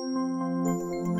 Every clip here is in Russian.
Música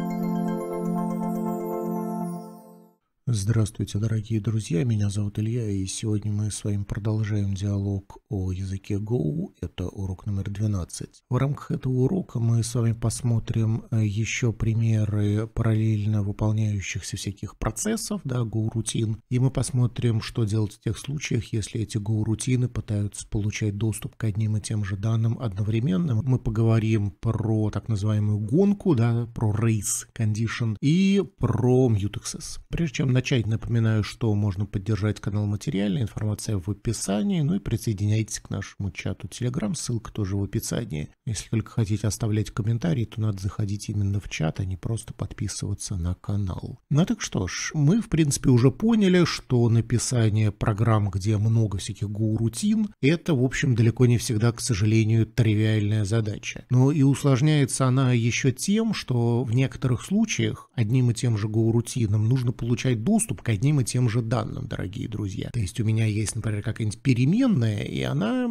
Здравствуйте, дорогие друзья, меня зовут Илья, и сегодня мы с вами продолжаем диалог о языке Go, это урок номер 12. В рамках этого урока мы с вами посмотрим э, еще примеры параллельно выполняющихся всяких процессов, да, Go-рутин, и мы посмотрим, что делать в тех случаях, если эти Go-рутины пытаются получать доступ к одним и тем же данным одновременно. Мы поговорим про так называемую гонку, да, про race condition и про mutexes. Прежде чем начать напоминаю, что можно поддержать канал материально, информация в описании, ну и присоединяйтесь к нашему чату Telegram, ссылка тоже в описании. Если только хотите оставлять комментарии, то надо заходить именно в чат, а не просто подписываться на канал. Ну так что ж, мы в принципе уже поняли, что написание программ, где много всяких гурутин, это в общем далеко не всегда, к сожалению, тривиальная задача. Но и усложняется она еще тем, что в некоторых случаях одним и тем же гоурутином нужно получать доступ к одним и тем же данным, дорогие друзья. То есть у меня есть, например, какая-нибудь переменная, и она,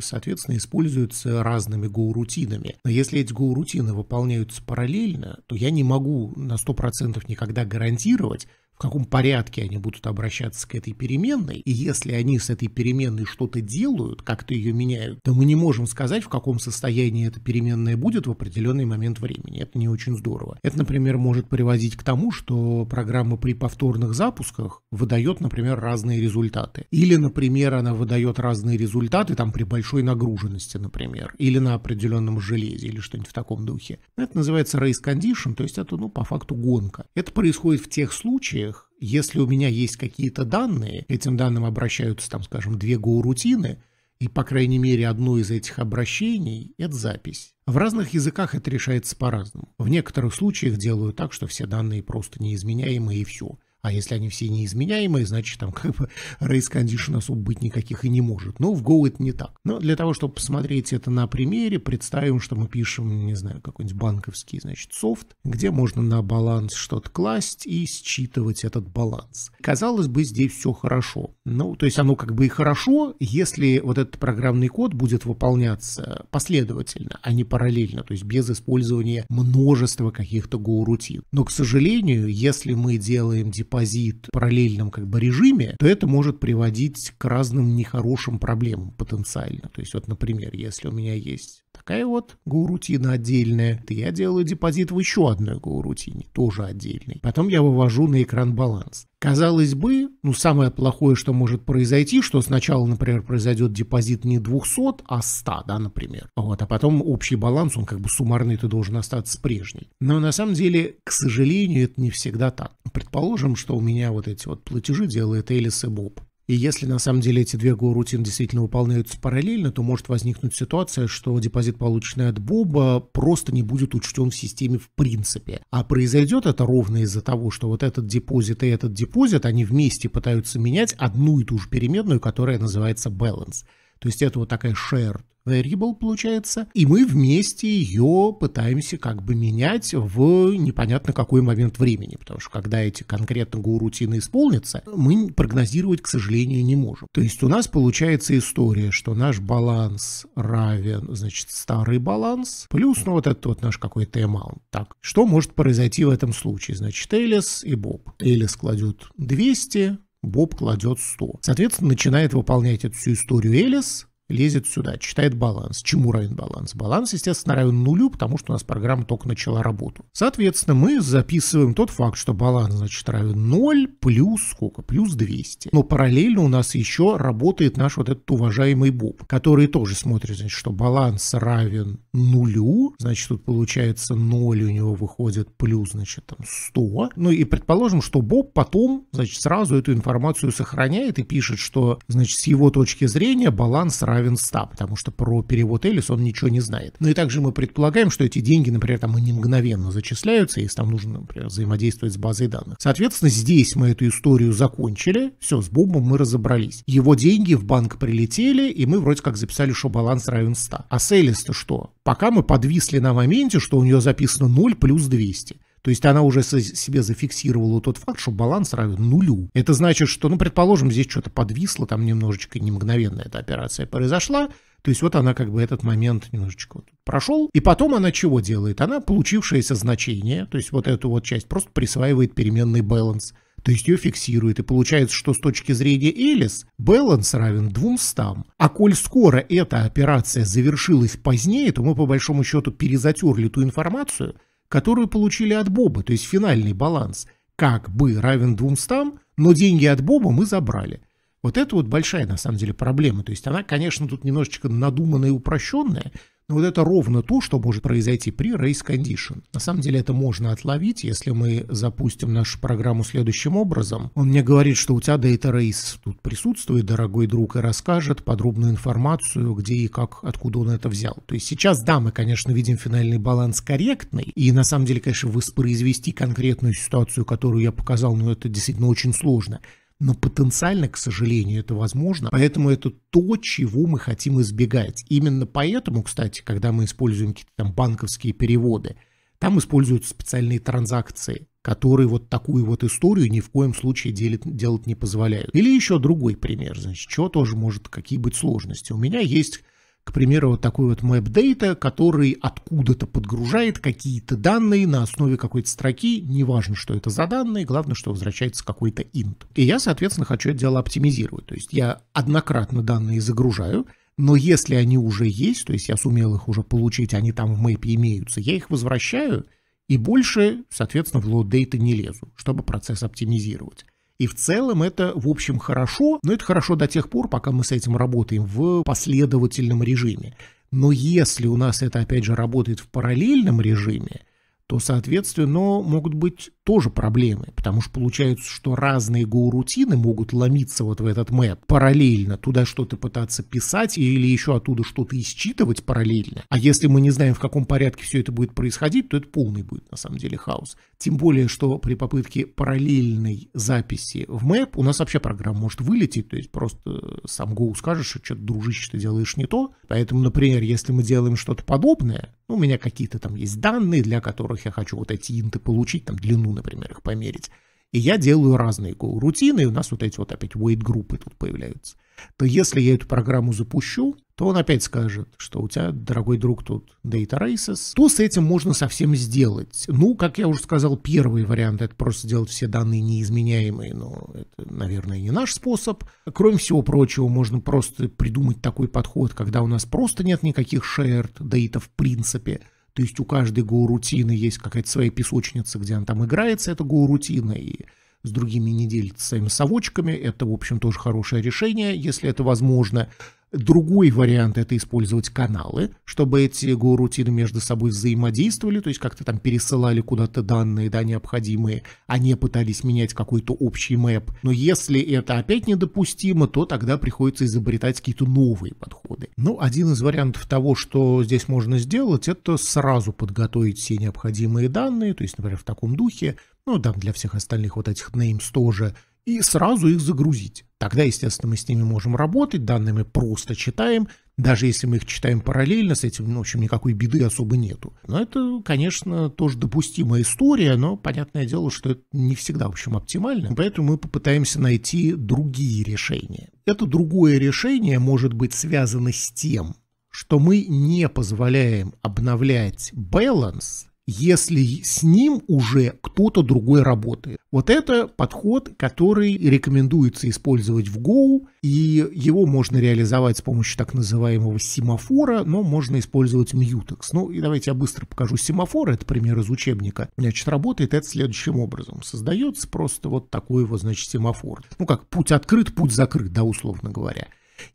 соответственно, используется разными гоу Но если эти гоу выполняются параллельно, то я не могу на 100% никогда гарантировать, в каком порядке они будут обращаться к этой переменной, и если они с этой переменной что-то делают, как-то ее меняют, то мы не можем сказать, в каком состоянии эта переменная будет в определенный момент времени. Это не очень здорово. Это, например, может приводить к тому, что программа при повторных запусках выдает, например, разные результаты. Или, например, она выдает разные результаты там при большой нагруженности, например, или на определенном железе, или что-нибудь в таком духе. Это называется race condition, то есть это, ну, по факту гонка. Это происходит в тех случаях, если у меня есть какие-то данные, этим данным обращаются, там, скажем, две гоу-рутины, и, по крайней мере, одно из этих обращений – это запись. В разных языках это решается по-разному. В некоторых случаях делаю так, что все данные просто неизменяемые и все. А если они все неизменяемые, значит, там как бы race condition особо быть никаких и не может. Но ну, в Go это не так. Но для того, чтобы посмотреть это на примере, представим, что мы пишем, не знаю, какой-нибудь банковский, значит, софт, где можно на баланс что-то класть и считывать этот баланс. Казалось бы, здесь все хорошо. Ну, то есть оно как бы и хорошо, если вот этот программный код будет выполняться последовательно, а не параллельно, то есть без использования множества каких-то Go-рутин. Но, к сожалению, если мы делаем депозит транспозит в параллельном как бы режиме, то это может приводить к разным нехорошим проблемам потенциально. То есть вот, например, если у меня есть такая вот гурутина отдельная, то я делаю депозит в еще одной гурутине, тоже отдельной. Потом я вывожу на экран баланс. Казалось бы, ну самое плохое, что может произойти, что сначала, например, произойдет депозит не 200, а 100, да, например. Вот, а потом общий баланс, он как бы суммарный, ты должен остаться прежний. Но на самом деле, к сожалению, это не всегда так предположим, что у меня вот эти вот платежи делает Элис и Боб. И если на самом деле эти две гоу действительно выполняются параллельно, то может возникнуть ситуация, что депозит, полученный от Боба, просто не будет учтен в системе в принципе. А произойдет это ровно из-за того, что вот этот депозит и этот депозит, они вместе пытаются менять одну и ту же переменную, которая называется баланс. То есть это вот такая shared variable получается, и мы вместе ее пытаемся как бы менять в непонятно какой момент времени, потому что когда эти конкретно гурутины исполнятся, мы прогнозировать, к сожалению, не можем. То есть у нас получается история, что наш баланс равен, значит, старый баланс, плюс, ну, вот этот вот наш какой-то amount. Так, что может произойти в этом случае? Значит, Элис и Боб. Элис кладет 200, Боб кладет 100. Соответственно, начинает выполнять эту всю историю Элис, лезет сюда, читает баланс. Чему равен баланс? Баланс, естественно, равен нулю, потому что у нас программа только начала работу. Соответственно, мы записываем тот факт, что баланс, значит, равен 0 плюс сколько? Плюс 200. Но параллельно у нас еще работает наш вот этот уважаемый Боб, который тоже смотрит, значит, что баланс равен нулю, значит, тут получается 0 у него выходит плюс, значит, там 100. Ну и предположим, что Боб потом, значит, сразу эту информацию сохраняет и пишет, что, значит, с его точки зрения баланс равен равен 100, потому что про перевод Элис он ничего не знает. Ну и также мы предполагаем, что эти деньги, например, там не мгновенно зачисляются, если там нужно, например, взаимодействовать с базой данных. Соответственно, здесь мы эту историю закончили, все, с Бобом мы разобрались. Его деньги в банк прилетели, и мы вроде как записали, что баланс равен 100. А с Элис-то что? Пока мы подвисли на моменте, что у нее записано 0 плюс 200. То есть она уже себе зафиксировала тот факт, что баланс равен нулю. Это значит, что, ну, предположим, здесь что-то подвисло, там немножечко не мгновенно эта операция произошла. То есть вот она как бы этот момент немножечко вот прошел. И потом она чего делает? Она получившееся значение, то есть вот эту вот часть просто присваивает переменный баланс. То есть ее фиксирует. И получается, что с точки зрения Элис баланс равен 200. А коль скоро эта операция завершилась позднее, то мы по большому счету перезатерли ту информацию, которую получили от Боба, то есть финальный баланс как бы равен 200, но деньги от Боба мы забрали. Вот это вот большая, на самом деле, проблема. То есть она, конечно, тут немножечко надуманная и упрощенная, но вот это ровно то, что может произойти при Race Condition. На самом деле это можно отловить, если мы запустим нашу программу следующим образом. Он мне говорит, что у тебя Data Race тут присутствует, дорогой друг, и расскажет подробную информацию, где и как, откуда он это взял. То есть сейчас, да, мы, конечно, видим финальный баланс корректный, и на самом деле, конечно, воспроизвести конкретную ситуацию, которую я показал, но ну, это действительно очень сложно но потенциально, к сожалению, это возможно. Поэтому это то, чего мы хотим избегать. Именно поэтому, кстати, когда мы используем какие-то там банковские переводы, там используются специальные транзакции, которые вот такую вот историю ни в коем случае делить, делать не позволяют. Или еще другой пример, значит, что тоже может какие быть сложности. У меня есть к примеру, вот такой вот map data, который откуда-то подгружает какие-то данные на основе какой-то строки, неважно, что это за данные, главное, что возвращается какой-то int. И я, соответственно, хочу это дело оптимизировать. То есть я однократно данные загружаю, но если они уже есть, то есть я сумел их уже получить, они там в мэпе имеются, я их возвращаю и больше, соответственно, в load data не лезу, чтобы процесс оптимизировать. И в целом это, в общем, хорошо, но это хорошо до тех пор, пока мы с этим работаем в последовательном режиме. Но если у нас это, опять же, работает в параллельном режиме, то, соответственно, могут быть тоже проблемы, потому что получается, что разные гоурутины могут ломиться вот в этот мэп параллельно, туда что-то пытаться писать или еще оттуда что-то исчитывать параллельно. А если мы не знаем, в каком порядке все это будет происходить, то это полный будет на самом деле хаос. Тем более, что при попытке параллельной записи в мэп у нас вообще программа может вылететь, то есть просто э, сам гоу скажет, что что-то, дружище, ты делаешь не то. Поэтому, например, если мы делаем что-то подобное, ну, у меня какие-то там есть данные, для которых я хочу вот эти инты получить, там длину например, их померить, и я делаю разные рутины и у нас вот эти вот опять weight-группы тут появляются, то если я эту программу запущу, то он опять скажет, что у тебя, дорогой друг, тут data races. То с этим можно совсем сделать. Ну, как я уже сказал, первый вариант — это просто сделать все данные неизменяемые, но это, наверное, не наш способ. Кроме всего прочего, можно просто придумать такой подход, когда у нас просто нет никаких shared data в принципе — то есть у каждой гоу-рутины есть какая-то своя песочница, где она там играется, это гоу-рутина, и с другими не делится своими совочками. Это, в общем, тоже хорошее решение, если это возможно. Другой вариант – это использовать каналы, чтобы эти горутины между собой взаимодействовали, то есть как-то там пересылали куда-то данные, да, необходимые, а не пытались менять какой-то общий мэп. Но если это опять недопустимо, то тогда приходится изобретать какие-то новые подходы. Ну, один из вариантов того, что здесь можно сделать, это сразу подготовить все необходимые данные, то есть, например, в таком духе, ну, там для всех остальных вот этих names тоже, и сразу их загрузить. Тогда, естественно, мы с ними можем работать, данные мы просто читаем, даже если мы их читаем параллельно, с этим, ну, в общем, никакой беды особо нету. Но это, конечно, тоже допустимая история, но понятное дело, что это не всегда, в общем, оптимально. Поэтому мы попытаемся найти другие решения. Это другое решение может быть связано с тем, что мы не позволяем обновлять баланс если с ним уже кто-то другой работает. Вот это подход, который рекомендуется использовать в Go, и его можно реализовать с помощью так называемого семафора, но можно использовать Mutex. Ну и давайте я быстро покажу семафор, это пример из учебника. Значит, работает это следующим образом. Создается просто вот такой вот, значит, семафор. Ну как, путь открыт, путь закрыт, да, условно говоря.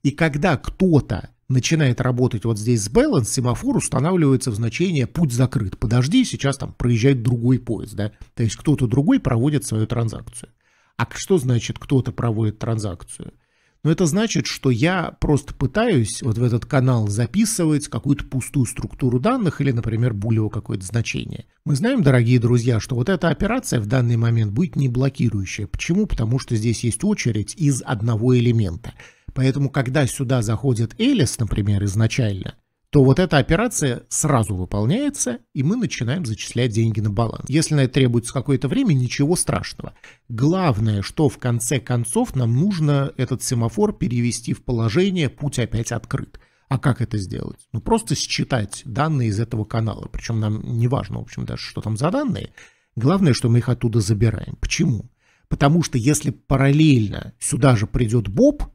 И когда кто-то начинает работать вот здесь с баланс семафор устанавливается в значение «путь закрыт». Подожди, сейчас там проезжает другой поезд, да? То есть кто-то другой проводит свою транзакцию. А что значит кто-то проводит транзакцию? Но ну, это значит, что я просто пытаюсь вот в этот канал записывать какую-то пустую структуру данных или, например, булево какое-то значение. Мы знаем, дорогие друзья, что вот эта операция в данный момент будет не блокирующая. Почему? Потому что здесь есть очередь из одного элемента – Поэтому, когда сюда заходит Элис, например, изначально, то вот эта операция сразу выполняется, и мы начинаем зачислять деньги на баланс. Если на это требуется какое-то время, ничего страшного. Главное, что в конце концов нам нужно этот семафор перевести в положение «путь опять открыт». А как это сделать? Ну, просто считать данные из этого канала. Причем нам не важно, в общем, даже, что там за данные. Главное, что мы их оттуда забираем. Почему? Потому что если параллельно сюда же придет Боб –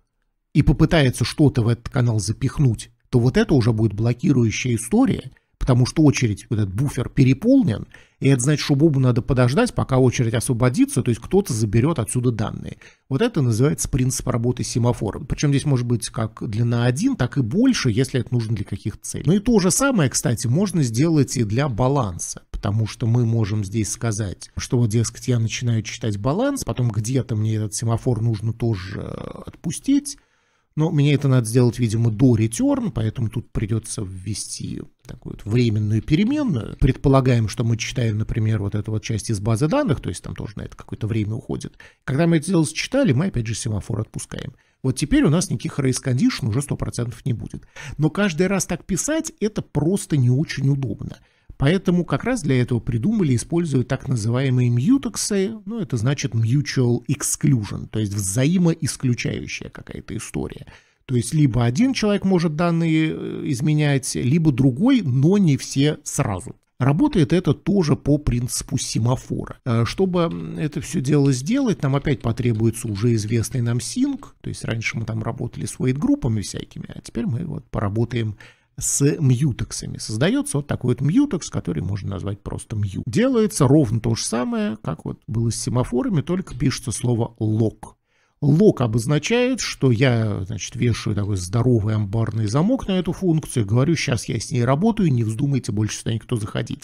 и попытается что-то в этот канал запихнуть, то вот это уже будет блокирующая история, потому что очередь, вот этот буфер переполнен, и это значит, что Бобу надо подождать, пока очередь освободится, то есть кто-то заберет отсюда данные. Вот это называется принцип работы семафора. Причем здесь может быть как длина один, так и больше, если это нужно для каких-то целей. Ну и то же самое, кстати, можно сделать и для баланса, потому что мы можем здесь сказать, что вот, дескать, я начинаю читать баланс, потом где-то мне этот семафор нужно тоже отпустить, но мне это надо сделать, видимо, до return, поэтому тут придется ввести такую вот временную переменную. Предполагаем, что мы читаем, например, вот эту вот часть из базы данных, то есть там тоже на это какое-то время уходит. Когда мы это дело считали, мы опять же семафор отпускаем. Вот теперь у нас никаких race condition уже 100% не будет. Но каждый раз так писать, это просто не очень удобно. Поэтому как раз для этого придумали, используя так называемые мьютексы, ну это значит mutual exclusion, то есть взаимоисключающая какая-то история. То есть либо один человек может данные э, изменять, либо другой, но не все сразу. Работает это тоже по принципу семафора. Э, чтобы это все дело сделать, нам опять потребуется уже известный нам синк. То есть раньше мы там работали с вейт-группами всякими, а теперь мы вот поработаем с мьютексами. Создается вот такой вот мьютекс, который можно назвать просто мью. Делается ровно то же самое, как вот было с семафорами, только пишется слово лог. Лог обозначает, что я, значит, вешаю такой здоровый амбарный замок на эту функцию, говорю, сейчас я с ней работаю, не вздумайте больше сюда никто заходить.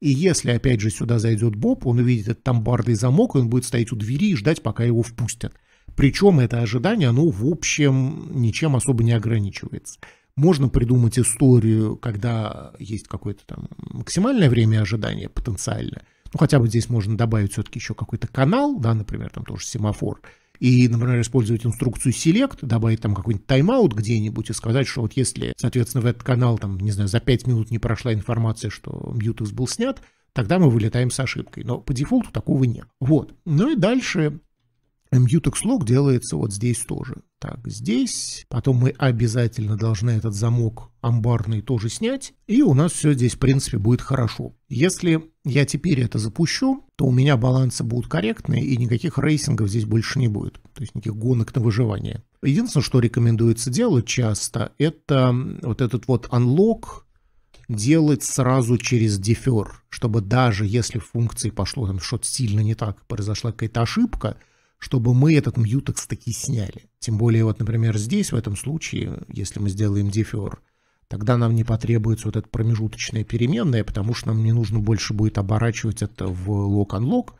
И если, опять же, сюда зайдет Боб, он увидит этот амбарный замок, и он будет стоять у двери и ждать, пока его впустят. Причем это ожидание, оно, в общем, ничем особо не ограничивается. Можно придумать историю, когда есть какое-то там максимальное время ожидания потенциально. Ну, хотя бы здесь можно добавить все-таки еще какой-то канал, да, например, там тоже семафор. И, например, использовать инструкцию Select, добавить там какой-нибудь тайм-аут где-нибудь и сказать, что вот если, соответственно, в этот канал, там, не знаю, за 5 минут не прошла информация, что Mutex был снят, тогда мы вылетаем с ошибкой. Но по дефолту такого нет. Вот. Ну и дальше Mutex Log делается вот здесь тоже. Так, здесь. Потом мы обязательно должны этот замок амбарный тоже снять. И у нас все здесь, в принципе, будет хорошо. Если я теперь это запущу, то у меня балансы будут корректные, и никаких рейсингов здесь больше не будет. То есть никаких гонок на выживание. Единственное, что рекомендуется делать часто, это вот этот вот unlock делать сразу через дефер, чтобы даже если в функции пошло там что-то сильно не так, произошла какая-то ошибка, чтобы мы этот мьютекс таки сняли. Тем более вот, например, здесь, в этом случае, если мы сделаем дефер, тогда нам не потребуется вот эта промежуточная переменная, потому что нам не нужно больше будет оборачивать это в lock-unlock,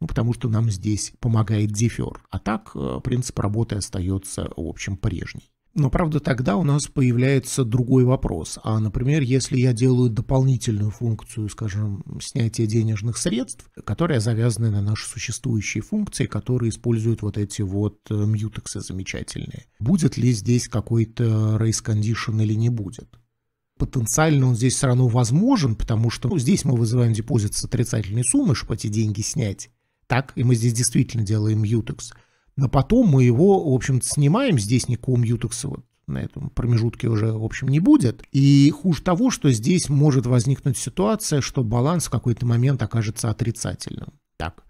ну, потому что нам здесь помогает дефер. А так э, принцип работы остается, в общем, прежний. Но, правда, тогда у нас появляется другой вопрос. А, например, если я делаю дополнительную функцию, скажем, снятия денежных средств, которая завязана на наши существующие функции, которые используют вот эти вот э, мьютексы замечательные, будет ли здесь какой-то race condition или не будет? потенциально он здесь все равно возможен, потому что ну, здесь мы вызываем депозит с отрицательной суммой, чтобы эти деньги снять. Так, и мы здесь действительно делаем мьютекс. Но а потом мы его, в общем снимаем здесь никакого Мьютекса вот на этом промежутке уже, в общем, не будет. И хуже того, что здесь может возникнуть ситуация, что баланс в какой-то момент окажется отрицательным. Так.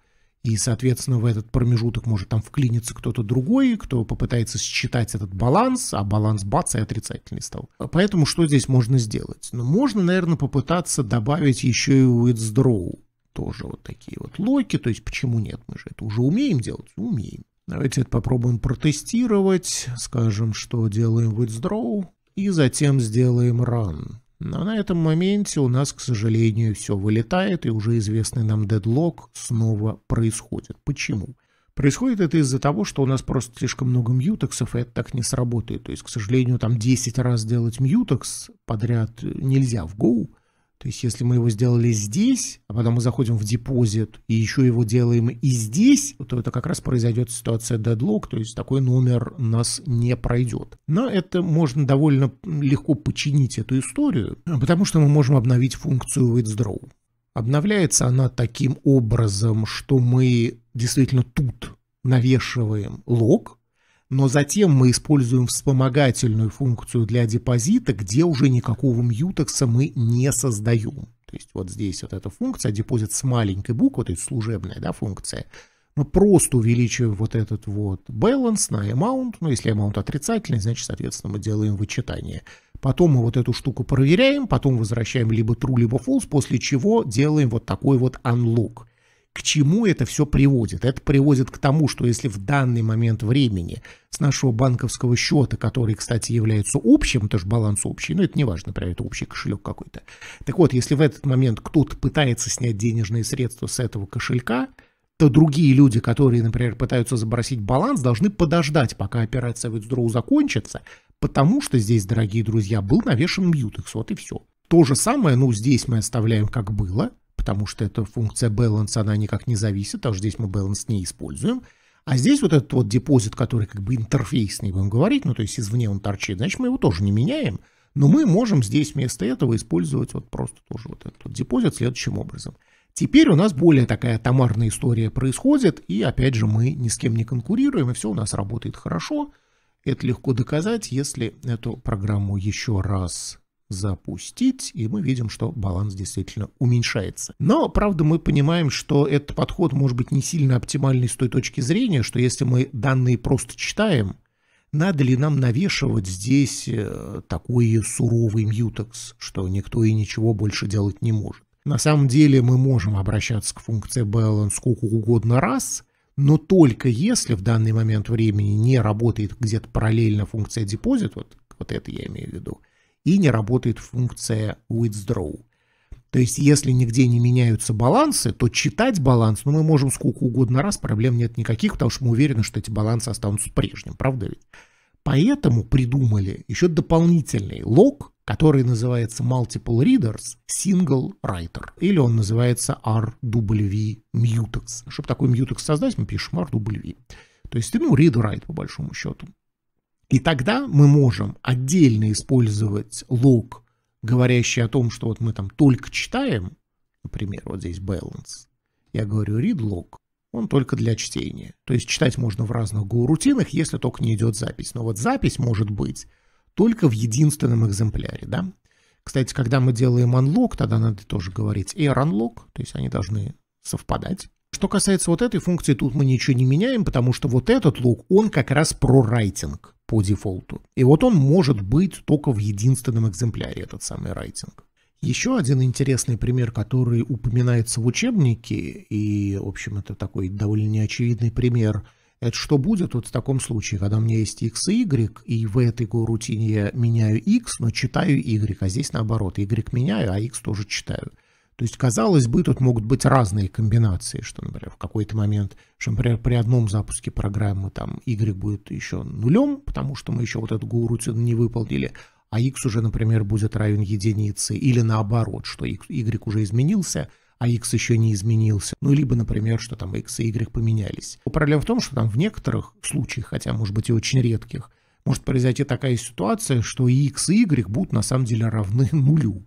И, соответственно, в этот промежуток может там вклиниться кто-то другой, кто попытается считать этот баланс, а баланс бац и отрицательный стал. Поэтому что здесь можно сделать? Ну, можно, наверное, попытаться добавить еще и withdraw. Тоже вот такие вот локи, то есть почему нет? Мы же это уже умеем делать? Умеем. Давайте это попробуем протестировать. Скажем, что делаем withdraw и затем сделаем run. Но на этом моменте у нас, к сожалению, все вылетает, и уже известный нам дедлог снова происходит. Почему? Происходит это из-за того, что у нас просто слишком много мьютексов, и это так не сработает. То есть, к сожалению, там 10 раз делать мьютекс подряд нельзя в Go, то есть, если мы его сделали здесь, а потом мы заходим в депозит и еще его делаем и здесь, то это как раз произойдет ситуация дедлог, то есть такой номер нас не пройдет. Но это можно довольно легко починить эту историю, потому что мы можем обновить функцию withdraw. Обновляется она таким образом, что мы действительно тут навешиваем лог, но затем мы используем вспомогательную функцию для депозита, где уже никакого мьютекса мы не создаем. То есть вот здесь вот эта функция, депозит с маленькой буквы, то есть служебная да, функция, мы просто увеличиваем вот этот вот баланс на amount, ну если amount отрицательный, значит, соответственно, мы делаем вычитание. Потом мы вот эту штуку проверяем, потом возвращаем либо true, либо false, после чего делаем вот такой вот unlock – к чему это все приводит? Это приводит к тому, что если в данный момент времени с нашего банковского счета, который, кстати, является общим, это же баланс общий, но ну, это не важно, например, это общий кошелек какой-то. Так вот, если в этот момент кто-то пытается снять денежные средства с этого кошелька, то другие люди, которые, например, пытаются забросить баланс, должны подождать, пока операция withdraw закончится, потому что здесь, дорогие друзья, был навешен вот и все. То же самое, ну, здесь мы оставляем как было, потому что эта функция balance, она никак не зависит, потому что здесь мы balance не используем. А здесь вот этот вот депозит, который как бы интерфейсный, будем говорить, ну то есть извне он торчит, значит мы его тоже не меняем, но мы можем здесь вместо этого использовать вот просто тоже вот этот вот депозит следующим образом. Теперь у нас более такая томарная история происходит, и опять же мы ни с кем не конкурируем, и все у нас работает хорошо. Это легко доказать, если эту программу еще раз запустить, и мы видим, что баланс действительно уменьшается. Но, правда, мы понимаем, что этот подход может быть не сильно оптимальный с той точки зрения, что если мы данные просто читаем, надо ли нам навешивать здесь э, такой суровый мьютекс, что никто и ничего больше делать не может. На самом деле мы можем обращаться к функции balance сколько угодно раз, но только если в данный момент времени не работает где-то параллельно функция депозит, вот, вот это я имею в виду, и не работает функция withdraw. То есть, если нигде не меняются балансы, то читать баланс, ну, мы можем сколько угодно раз, проблем нет никаких, потому что мы уверены, что эти балансы останутся прежним, правда ведь? Поэтому придумали еще дополнительный лог, который называется Multiple Readers Single Writer, или он называется RW Mutex. Чтобы такой Mutex создать, мы пишем RW. То есть, ну, read-write по большому счету. И тогда мы можем отдельно использовать лог, говорящий о том, что вот мы там только читаем, например, вот здесь balance, я говорю read log, он только для чтения. То есть читать можно в разных гоурутинах, если только не идет запись. Но вот запись может быть только в единственном экземпляре, да? Кстати, когда мы делаем unlock, тогда надо тоже говорить air unlock, то есть они должны совпадать. Что касается вот этой функции, тут мы ничего не меняем, потому что вот этот лук, он как раз про райтинг по дефолту. И вот он может быть только в единственном экземпляре, этот самый райтинг. Еще один интересный пример, который упоминается в учебнике, и, в общем, это такой довольно неочевидный пример, это что будет вот в таком случае, когда у меня есть x и y, и в этой рутине я меняю x, но читаю y, а здесь наоборот, y меняю, а x тоже читаю. То есть, казалось бы, тут могут быть разные комбинации, что, например, в какой-то момент, что, например, при одном запуске программы там Y будет еще нулем, потому что мы еще вот эту гурутину не выполнили, а X уже, например, будет равен единице, или наоборот, что Y уже изменился, а X еще не изменился. Ну, либо, например, что там X и Y поменялись. Проблема в том, что там в некоторых случаях, хотя, может быть, и очень редких, может произойти такая ситуация, что и X и Y будут на самом деле равны нулю.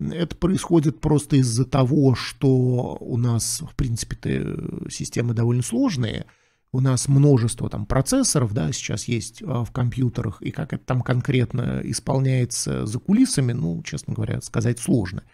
Это происходит просто из-за того, что у нас, в принципе-то, э, системы довольно сложные. У нас множество там процессоров, да, сейчас есть а, в компьютерах, и как это там конкретно исполняется за кулисами, ну, честно говоря, сказать сложно.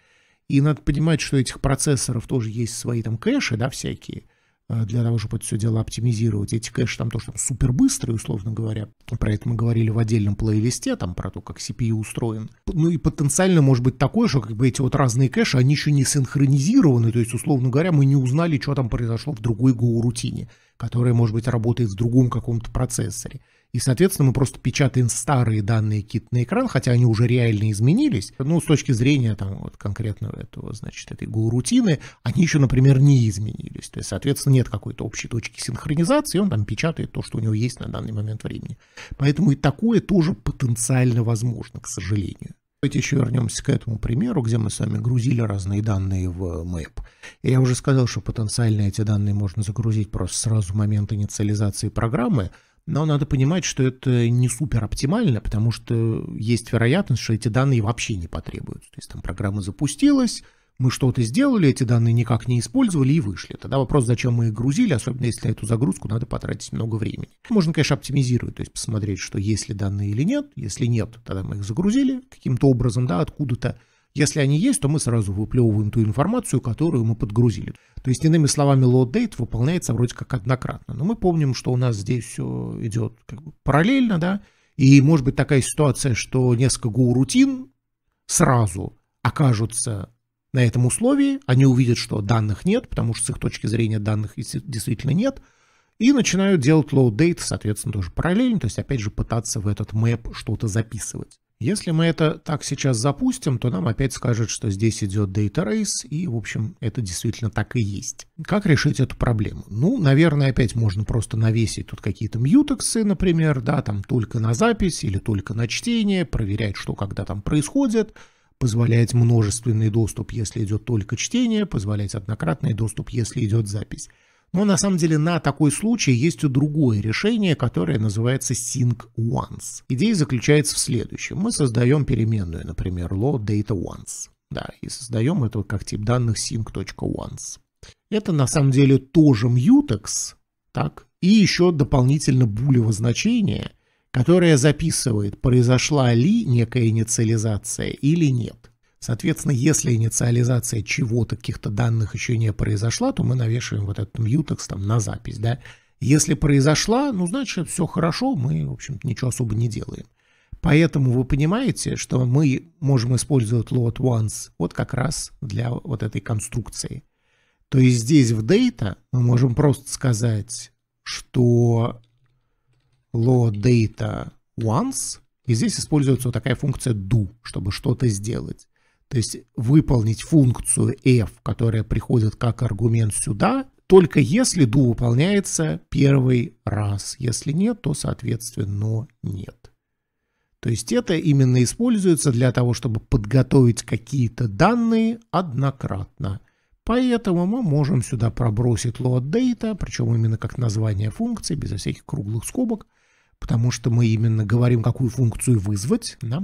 И надо понимать, что этих процессоров тоже есть свои там кэши, да, всякие – Э, для того, чтобы это все дело оптимизировать. Эти кэши там тоже там, супер быстрые, условно говоря. Про это мы говорили в отдельном плейлисте, там про то, как CPU устроен. Ну и потенциально может быть такое, что как бы эти вот разные кэши, они еще не синхронизированы, то есть, условно говоря, мы не узнали, что там произошло в другой go-рутине, которая, может быть, работает в другом каком-то процессоре. И, соответственно, мы просто печатаем старые данные кит на экран, хотя они уже реально изменились. Ну, с точки зрения там вот конкретного этого, значит, этой гоу-рутины, они еще, например, не изменились. То есть, соответственно, нет какой-то общей точки синхронизации, он там печатает то, что у него есть на данный момент времени. Поэтому и такое тоже потенциально возможно, к сожалению. Давайте еще вернемся к этому примеру, где мы с вами грузили разные данные в Map. И я уже сказал, что потенциально эти данные можно загрузить просто сразу в момент инициализации программы, но надо понимать, что это не супер оптимально, потому что есть вероятность, что эти данные вообще не потребуются. То есть там программа запустилась, мы что-то сделали, эти данные никак не использовали и вышли. Тогда вопрос, зачем мы их грузили, особенно если на эту загрузку надо потратить много времени. Можно, конечно, оптимизировать, то есть посмотреть, что есть ли данные или нет. Если нет, тогда мы их загрузили каким-то образом, да, откуда-то. Если они есть, то мы сразу выплевываем ту информацию, которую мы подгрузили. То есть, иными словами, load date выполняется вроде как однократно. Но мы помним, что у нас здесь все идет как бы параллельно, да, и может быть такая ситуация, что несколько GO-рутин сразу окажутся на этом условии, они увидят, что данных нет, потому что с их точки зрения данных действительно нет, и начинают делать load date, соответственно, тоже параллельно, то есть опять же пытаться в этот мэп что-то записывать. Если мы это так сейчас запустим, то нам опять скажут, что здесь идет data race, и, в общем, это действительно так и есть. Как решить эту проблему? Ну, наверное, опять можно просто навесить тут какие-то мьютексы, например, да, там только на запись или только на чтение, проверять, что когда там происходит, позволять множественный доступ, если идет только чтение, позволять однократный доступ, если идет запись. Но на самом деле на такой случай есть и другое решение, которое называется sync once. Идея заключается в следующем. Мы создаем переменную, например, load data once. Да, и создаем это как тип данных sync.once. Это на самом деле тоже mutex, так, и еще дополнительно булево значение, которое записывает, произошла ли некая инициализация или нет. Соответственно, если инициализация чего-то, каких-то данных еще не произошла, то мы навешиваем вот этот mutex там на запись, да. Если произошла, ну, значит, все хорошо, мы, в общем ничего особо не делаем. Поэтому вы понимаете, что мы можем использовать load once вот как раз для вот этой конструкции. То есть здесь в data мы можем просто сказать, что load data once, и здесь используется вот такая функция do, чтобы что-то сделать. То есть выполнить функцию f, которая приходит как аргумент сюда, только если do выполняется первый раз. Если нет, то, соответственно, нет. То есть это именно используется для того, чтобы подготовить какие-то данные однократно. Поэтому мы можем сюда пробросить load_data, причем именно как название функции, без всяких круглых скобок, потому что мы именно говорим, какую функцию вызвать. Да?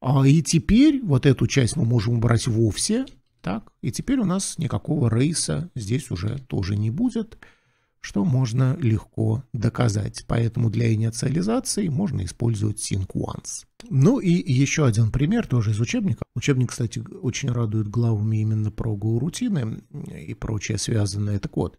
А и теперь вот эту часть мы можем убрать вовсе. Так, и теперь у нас никакого рейса здесь уже тоже не будет, что можно легко доказать. Поэтому для инициализации можно использовать sync once. Ну и еще один пример тоже из учебника. Учебник, кстати, очень радует главами именно про гоурутины и прочее связанное. Так вот,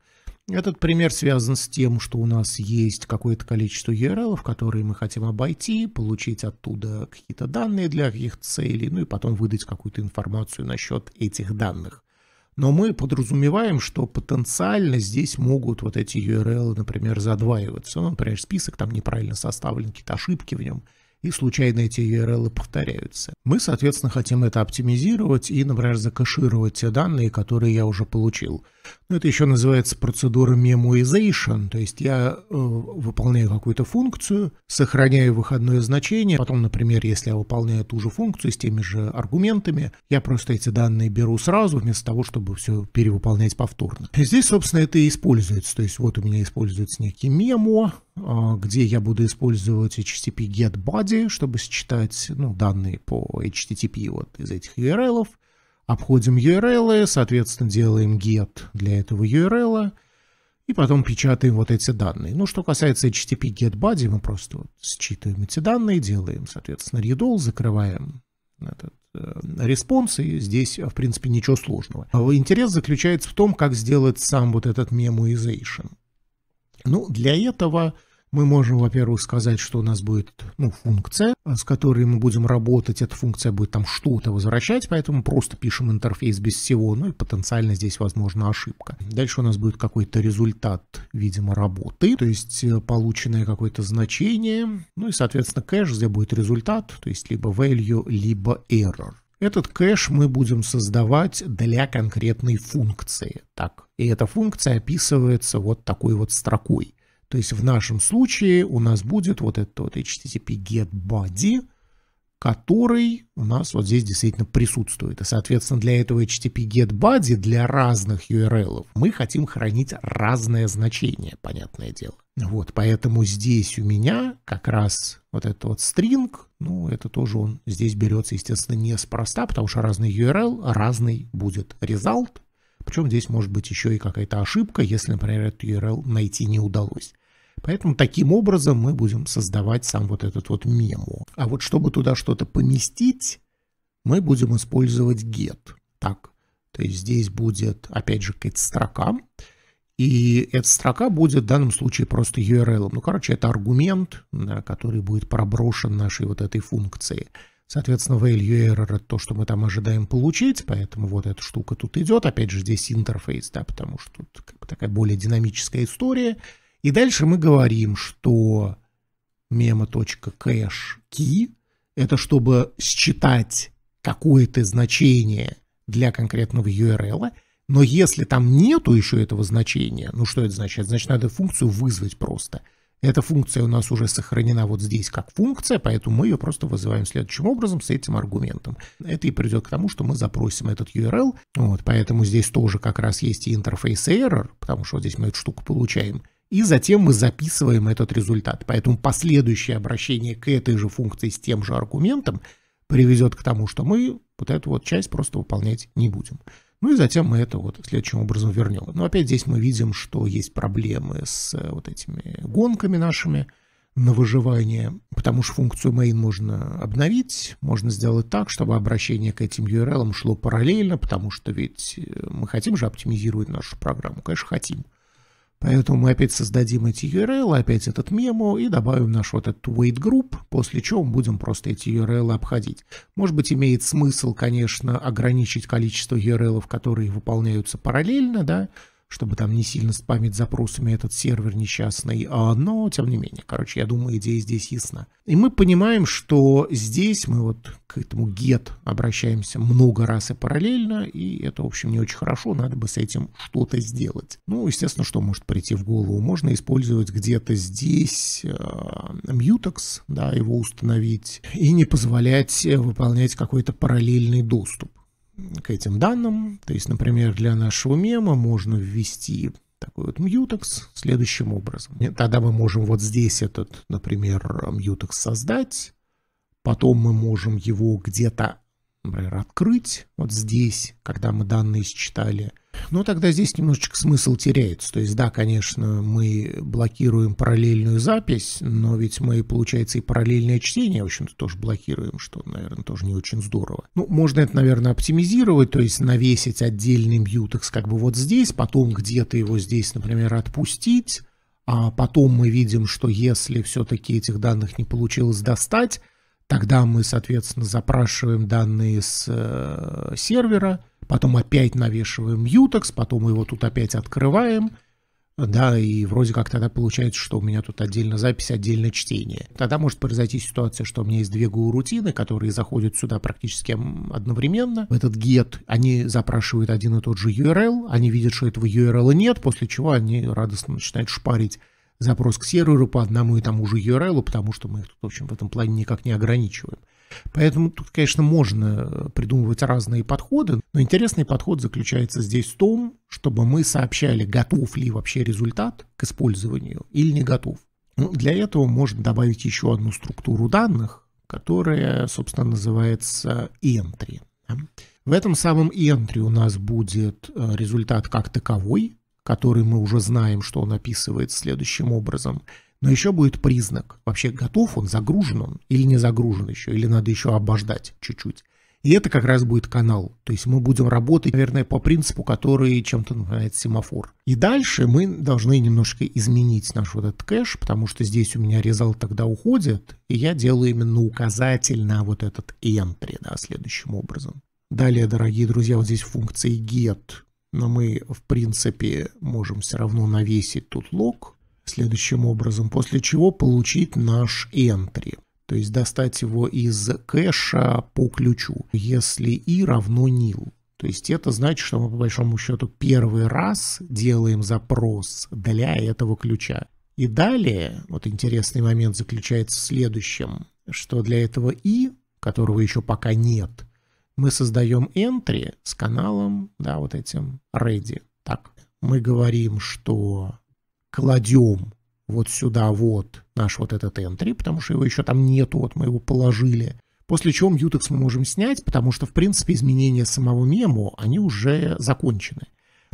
этот пример связан с тем, что у нас есть какое-то количество URL, которые мы хотим обойти, получить оттуда какие-то данные для каких-то целей, ну и потом выдать какую-то информацию насчет этих данных. Но мы подразумеваем, что потенциально здесь могут вот эти URL, например, задваиваться. Ну, например, список там неправильно составлен, какие-то ошибки в нем, и случайно эти URL повторяются. Мы, соответственно, хотим это оптимизировать и, например, закашировать те данные, которые я уже получил – ну, это еще называется процедура memoization, то есть я э, выполняю какую-то функцию, сохраняю выходное значение, потом, например, если я выполняю ту же функцию с теми же аргументами, я просто эти данные беру сразу, вместо того, чтобы все перевыполнять повторно. И здесь, собственно, это и используется, то есть вот у меня используется некий мемо, а, где я буду использовать HTTP get body, чтобы считать ну, данные по HTTP вот из этих URL. -ов. Обходим URL, соответственно, делаем get для этого URL, и потом печатаем вот эти данные. Ну, что касается HTTP get body, мы просто вот считываем эти данные, делаем, соответственно, readall, закрываем этот респонс, э, и здесь, в принципе, ничего сложного. А интерес заключается в том, как сделать сам вот этот memoization. Ну, для этого мы можем, во-первых, сказать, что у нас будет ну, функция, с которой мы будем работать. Эта функция будет там что-то возвращать, поэтому просто пишем интерфейс без всего. Ну и потенциально здесь возможна ошибка. Дальше у нас будет какой-то результат, видимо, работы, то есть э, полученное какое-то значение. Ну и, соответственно, кэш, где будет результат, то есть либо value, либо error. Этот кэш мы будем создавать для конкретной функции. Так, и эта функция описывается вот такой вот строкой. То есть в нашем случае у нас будет вот этот вот HTTP get body, который у нас вот здесь действительно присутствует. И, соответственно, для этого HTTP get body для разных URL мы хотим хранить разное значение, понятное дело. Вот, поэтому здесь у меня как раз вот этот вот стринг, ну, это тоже он здесь берется, естественно, неспроста, потому что разный URL, разный будет result. Причем здесь может быть еще и какая-то ошибка, если, например, этот URL найти не удалось. Поэтому таким образом мы будем создавать сам вот этот вот мему. А вот чтобы туда что-то поместить, мы будем использовать get. Так, то есть здесь будет, опять же, какая-то строка. И эта строка будет в данном случае просто URL. Ну, короче, это аргумент, да, который будет проброшен нашей вот этой функции. Соответственно, value error — это то, что мы там ожидаем получить, поэтому вот эта штука тут идет. Опять же, здесь интерфейс, да, потому что тут как бы такая более динамическая история — и дальше мы говорим, что memo.cache-key это чтобы считать какое-то значение для конкретного URL, но если там нету еще этого значения, ну что это значит? Значит, надо функцию вызвать просто. Эта функция у нас уже сохранена вот здесь как функция, поэтому мы ее просто вызываем следующим образом с этим аргументом. Это и придет к тому, что мы запросим этот URL. Вот, поэтому здесь тоже как раз есть и интерфейс error, потому что вот здесь мы эту штуку получаем и затем мы записываем этот результат. Поэтому последующее обращение к этой же функции с тем же аргументом приведет к тому, что мы вот эту вот часть просто выполнять не будем. Ну и затем мы это вот следующим образом вернем. Но опять здесь мы видим, что есть проблемы с э, вот этими гонками нашими на выживание, потому что функцию main можно обновить, можно сделать так, чтобы обращение к этим URL шло параллельно, потому что ведь э, мы хотим же оптимизировать нашу программу, конечно, хотим. Поэтому мы опять создадим эти URL, опять этот мему и добавим наш вот этот wait group, после чего мы будем просто эти URL обходить. Может быть, имеет смысл, конечно, ограничить количество URL, которые выполняются параллельно, да, чтобы там не сильно с память запросами этот сервер несчастный, а, но тем не менее, короче, я думаю, идея здесь ясна. И мы понимаем, что здесь мы вот к этому get обращаемся много раз и параллельно, и это, в общем, не очень хорошо, надо бы с этим что-то сделать. Ну, естественно, что может прийти в голову? Можно использовать где-то здесь э, mutex, да, его установить, и не позволять э, выполнять какой-то параллельный доступ к этим данным. То есть, например, для нашего мема можно ввести такой вот мьютекс следующим образом. И тогда мы можем вот здесь этот, например, мьютекс создать. Потом мы можем его где-то например, открыть вот здесь, когда мы данные считали, ну, тогда здесь немножечко смысл теряется. То есть, да, конечно, мы блокируем параллельную запись, но ведь мы, получается, и параллельное чтение, в общем-то, тоже блокируем, что, наверное, тоже не очень здорово. Ну, можно это, наверное, оптимизировать, то есть навесить отдельный мьютекс как бы вот здесь, потом где-то его здесь, например, отпустить, а потом мы видим, что если все-таки этих данных не получилось достать, Тогда мы, соответственно, запрашиваем данные с э, сервера, потом опять навешиваем Mutex, потом его тут опять открываем, да, и вроде как тогда получается, что у меня тут отдельно запись, отдельно чтение. Тогда может произойти ситуация, что у меня есть две GUI-рутины, которые заходят сюда практически одновременно. В этот get они запрашивают один и тот же URL, они видят, что этого URL нет, после чего они радостно начинают шпарить запрос к серверу по одному и тому же URL, потому что мы их тут, в общем, в этом плане никак не ограничиваем. Поэтому тут, конечно, можно э, придумывать разные подходы, но интересный подход заключается здесь в том, чтобы мы сообщали, готов ли вообще результат к использованию или не готов. Ну, для этого можно добавить еще одну структуру данных, которая, собственно, называется entry. В этом самом entry у нас будет э, результат как таковой, который мы уже знаем, что он описывает следующим образом. Но еще будет признак, вообще готов он, загружен он или не загружен еще, или надо еще обождать чуть-чуть. И это как раз будет канал. То есть мы будем работать, наверное, по принципу, который чем-то напоминает семафор. И дальше мы должны немножко изменить наш вот этот кэш, потому что здесь у меня резал тогда уходит, и я делаю именно указатель на вот этот entry, да, следующим образом. Далее, дорогие друзья, вот здесь функции get но мы, в принципе, можем все равно навесить тут лог следующим образом, после чего получить наш entry, то есть достать его из кэша по ключу, если и равно nil. То есть это значит, что мы по большому счету первый раз делаем запрос для этого ключа. И далее, вот интересный момент заключается в следующем, что для этого и, которого еще пока нет, мы создаем entry с каналом, да, вот этим ready. Так, мы говорим, что кладем вот сюда вот наш вот этот entry, потому что его еще там нету, вот мы его положили. После чего mutex мы можем снять, потому что, в принципе, изменения самого мему, они уже закончены.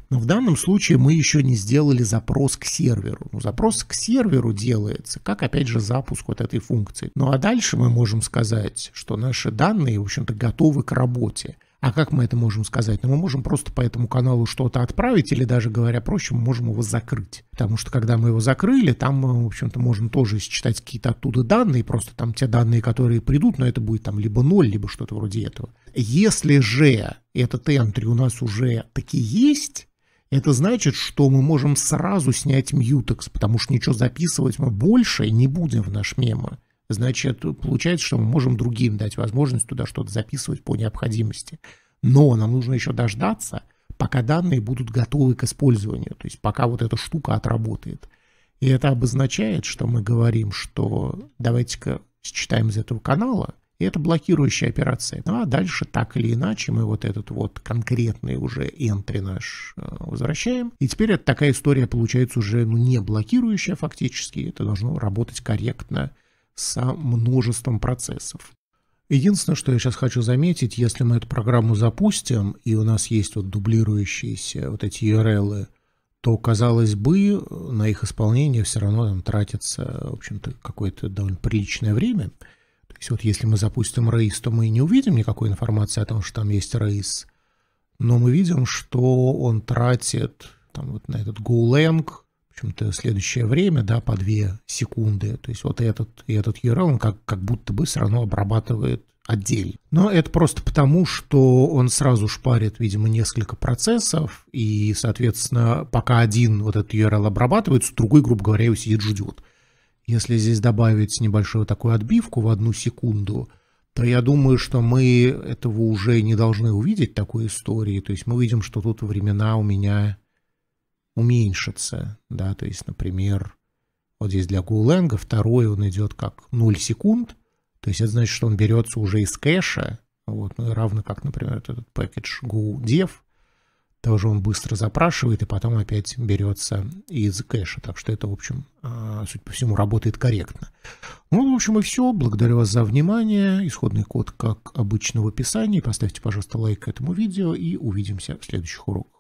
Но в данном случае мы еще не сделали запрос к серверу. Но ну, запрос к серверу делается, как, опять же, запуск вот этой функции. Ну, а дальше мы можем сказать, что наши данные, в общем-то, готовы к работе. А как мы это можем сказать? Ну, мы можем просто по этому каналу что-то отправить, или даже говоря проще, мы можем его закрыть. Потому что когда мы его закрыли, там, э, в общем-то, можно тоже считать какие-то оттуда данные, просто там те данные, которые придут, но это будет там либо ноль, либо что-то вроде этого. Если же этот entry у нас уже таки есть, это значит, что мы можем сразу снять мьютекс, потому что ничего записывать мы больше не будем в наш мемо. Значит, получается, что мы можем другим дать возможность туда что-то записывать по необходимости. Но нам нужно еще дождаться, пока данные будут готовы к использованию, то есть пока вот эта штука отработает. И это обозначает, что мы говорим, что давайте-ка считаем из этого канала – и это блокирующая операция. Ну, а дальше так или иначе мы вот этот вот конкретный уже entry наш э, возвращаем. И теперь это такая история получается уже ну, не блокирующая фактически. Это должно работать корректно со множеством процессов. Единственное, что я сейчас хочу заметить, если мы эту программу запустим, и у нас есть вот дублирующиеся вот эти URL, то, казалось бы, э, на их исполнение все равно там тратится, в общем-то, какое-то довольно приличное время – то есть вот если мы запустим рейс, то мы не увидим никакой информации о том, что там есть рейс, но мы видим, что он тратит там, вот на этот GoLang, в общем-то, следующее время, да, по две секунды. То есть вот этот и этот URL, он как, как будто бы все равно обрабатывает отдельно. Но это просто потому, что он сразу шпарит, видимо, несколько процессов, и, соответственно, пока один вот этот URL обрабатывается, другой, грубо говоря, его сидит ждет. Если здесь добавить небольшую такую отбивку в одну секунду, то я думаю, что мы этого уже не должны увидеть, такой истории. То есть мы видим, что тут времена у меня уменьшатся. Да? То есть, например, вот здесь для Гуленга второй он идет как 0 секунд. То есть это значит, что он берется уже из кэша. Вот, ну, равно как, например, этот package GoDev – тоже он быстро запрашивает и потом опять берется из кэша. Так что это, в общем, а, суть по всему, работает корректно. Ну, в общем, и все. Благодарю вас за внимание. Исходный код, как обычно, в описании. Поставьте, пожалуйста, лайк этому видео и увидимся в следующих уроках.